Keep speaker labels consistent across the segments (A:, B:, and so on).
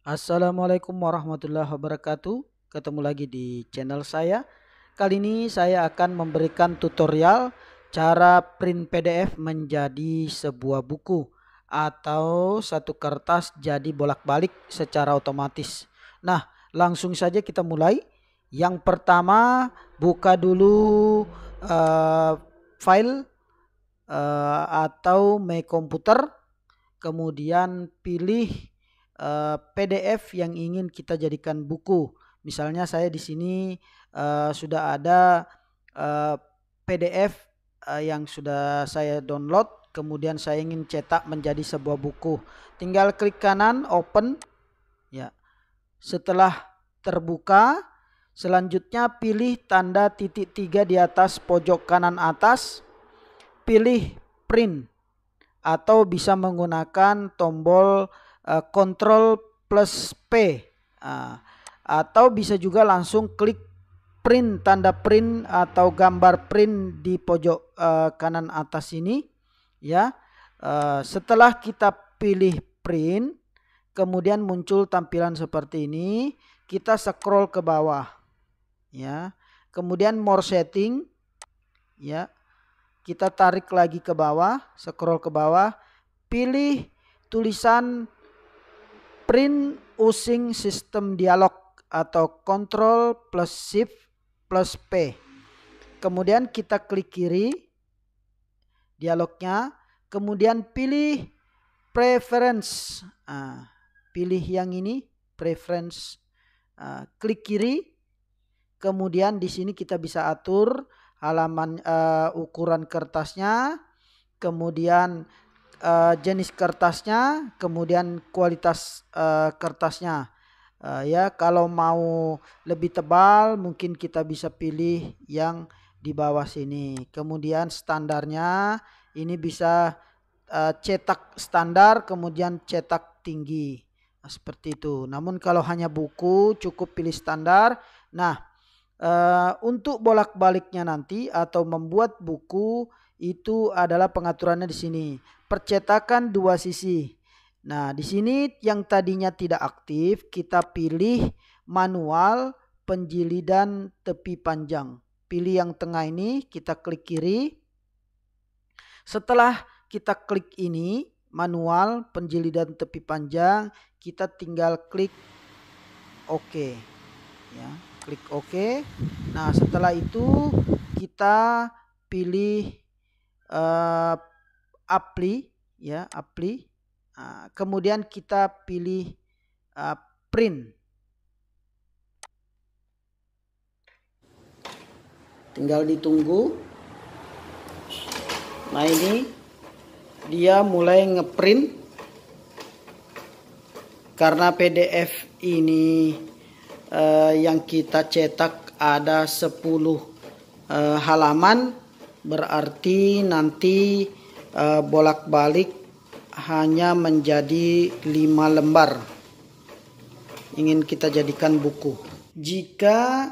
A: Assalamualaikum warahmatullahi wabarakatuh. Ketemu lagi di channel saya. Kali ini saya akan memberikan tutorial cara print PDF menjadi sebuah buku atau satu kertas jadi bolak-balik secara otomatis. Nah, langsung saja kita mulai. Yang pertama, buka dulu uh, file uh, atau My Computer, kemudian pilih Eh, PDF yang ingin kita jadikan buku. Misalnya saya di sini uh, sudah ada uh, eh, PDF uh, yang sudah saya download, kemudian saya ingin cetak menjadi sebuah buku. Tinggal klik kanan open ya. Setelah terbuka, selanjutnya pilih tanda titik tiga di atas pojok kanan atas. Pilih print atau bisa menggunakan tombol Eh, control Ctrl plus P uh, atau bisa juga langsung klik print tanda print atau gambar print di pojok uh, kanan atas ini ya uh, setelah kita pilih print kemudian muncul tampilan seperti ini kita scroll ke bawah ya kemudian more setting ya kita tarik lagi ke bawah scroll ke bawah pilih tulisan print using system dialog atau Control plus Shift plus P. Kemudian kita klik kiri dialognya, kemudian pilih preference. Nah, pilih yang ini preference. Nah, klik kiri, kemudian di sini kita bisa atur halaman uh, ukuran kertasnya, kemudian uh, jenis kertasnya, kemudian kualitas uh, kertasnya. Uh, ya, kalau mau lebih tebal mungkin kita bisa pilih yang di bawah sini. Kemudian standarnya ini bisa uh, cetak standar kemudian cetak tinggi. Nah, seperti itu. Namun kalau hanya buku cukup pilih standar. Nah, uh, untuk bolak-baliknya nanti atau membuat buku itu adalah pengaturannya di sini. Percetakan dua sisi. Nah, di sini yang tadinya tidak aktif, kita pilih manual penjilidan tepi panjang. Pilih yang tengah ini, kita klik kiri. Setelah kita klik ini, manual penjilidan tepi panjang, kita tinggal klik OK. Ya, klik OK. Nah, setelah itu kita pilih uh, apply ya apply uh, kemudian kita pilih uh, print tinggal ditunggu nah ini dia mulai ngeprint karena PDF ini uh, yang kita cetak ada 10 uh, eh, halaman berarti nanti eh, bolak-balik hanya menjadi 5 lembar ingin kita jadikan buku jika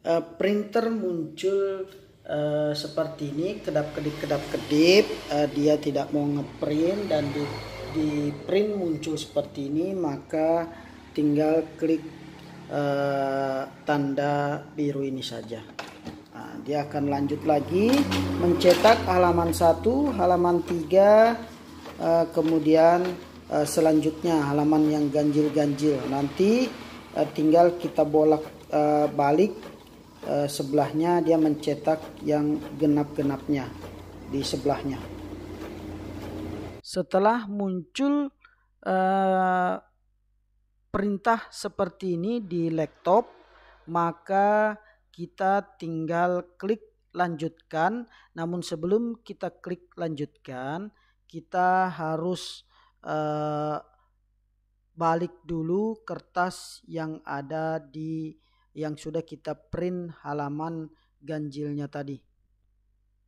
A: eh, printer muncul eh, seperti ini kedap kedip kedap kedip dia tidak mau ngeprint dan di, di print muncul seperti ini maka tinggal klik uh, tanda biru ini saja Nah, dia akan lanjut lagi mencetak halaman 1, halaman 3, eh, kemudian eh, selanjutnya halaman yang ganjil-ganjil. Nanti eh, tinggal kita bolak balik sebelahnya dia mencetak yang genap-genapnya di sebelahnya. Setelah muncul perintah seperti ini di laptop, maka kita tinggal klik lanjutkan. Namun sebelum kita klik lanjutkan, kita harus uh, balik dulu kertas yang ada di yang sudah kita print halaman ganjilnya tadi.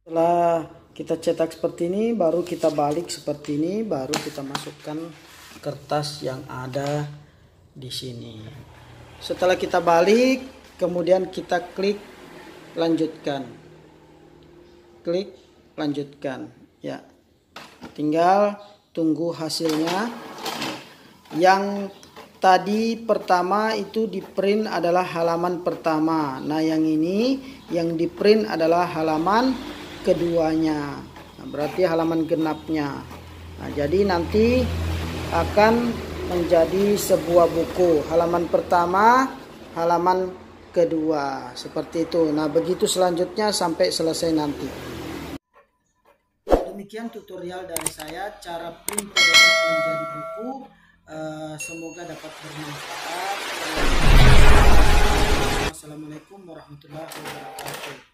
A: Setelah kita cetak seperti ini, baru kita balik seperti ini, baru kita masukkan kertas yang ada di sini. Setelah kita balik, kemudian kita klik lanjutkan klik lanjutkan ya tinggal tunggu hasilnya yang tadi pertama itu di print adalah halaman pertama nah yang ini yang di print adalah halaman keduanya nah, berarti halaman genapnya nah, jadi nanti akan menjadi sebuah buku halaman pertama halaman kedua. Seperti itu. Nah, begitu selanjutnya sampai selesai nanti. Demikian tutorial dari saya cara print PDF menjadi buku. Eh, semoga dapat bermanfaat. Assalamualaikum warahmatullahi wabarakatuh.